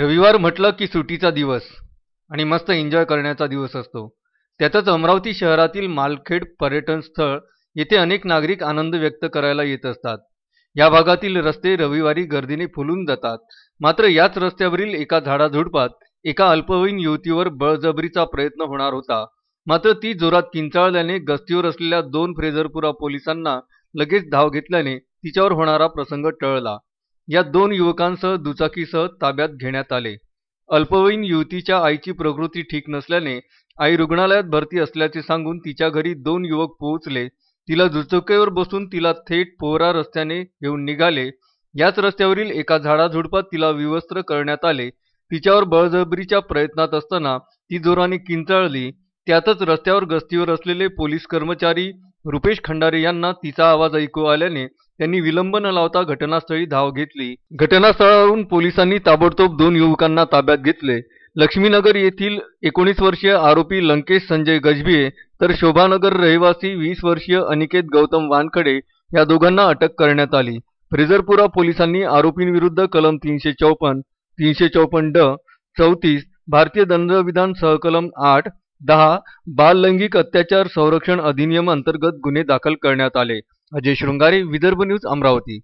रविवार म्हटलं की सुटीचा दिवस आणि मस्त एन्जॉय करण्याचा दिवस असतो त्यातच अमरावती शहरातील मालखेड पर्यटन स्थळ येथे अनेक नागरिक आनंद व्यक्त करायला येत असतात या भागातील रस्ते रविवारी गर्दीने फुलून जातात मात्र याच रस्त्यावरील एका झाडाझुडपात एका अल्पवयीन युवतीवर बळजबरीचा प्रयत्न होणार होता मात्र ती जोरात किंचाळल्याने गस्तीवर असलेल्या दोन फ्रेझरपुरा पोलिसांना लगेच धाव घेतल्याने तिच्यावर होणारा प्रसंग टळला या दोन युवकांसह दुचाकीसह ताब्यात घेण्यात आले अल्पवयीन युवतीच्या आईची प्रकृती ठीक नसल्याने आई रुग्णालयात भरती असल्याचे सांगून तिच्या घरी दोन युवक पोहोचले तिला दुचकीवर बसून तिला थेट पोहरा रस्त्याने घेऊन निघाले याच रस्त्यावरील एका झाडाझुडपात तिला विवस्त्र करण्यात आले तिच्यावर बळजबरीच्या प्रयत्नात असताना ती जोराने किंचाळली त्यातच रस्त्यावर गस्तीवर असलेले पोलीस कर्मचारी रुपेश खंडारे यांना तिचा आवाज ऐकू आल्याने त्यांनी विलंब न लावता घटनास्थळी धाव घेतली घटनास्थळावरून पोलिसांनी ताबडतोब दोन युवकांना ताब्यात घेतले लक्ष्मीनगर येथील एकोणीस वर्षीय आरोपी लंकेश संजय गजबिये तर शोभानगर रहिवासी वीस वर्षीय अनिकेत गौतम वानखडे या दोघांना अटक करण्यात आली फ्रेजरपुरा पोलिसांनी आरोपींविरुद्ध कलम तीनशे चौपन्न तीनशे चौपन्न ड चौतीस भारतीय दंडविधान सहकलम आठ दहा बाल लैंगिक अत्याचार संरक्षण अधिनियम अंतर्गत गुन्हे दाखल करण्यात आले अजय शृंगारे विदर्भ न्यूज अमरावती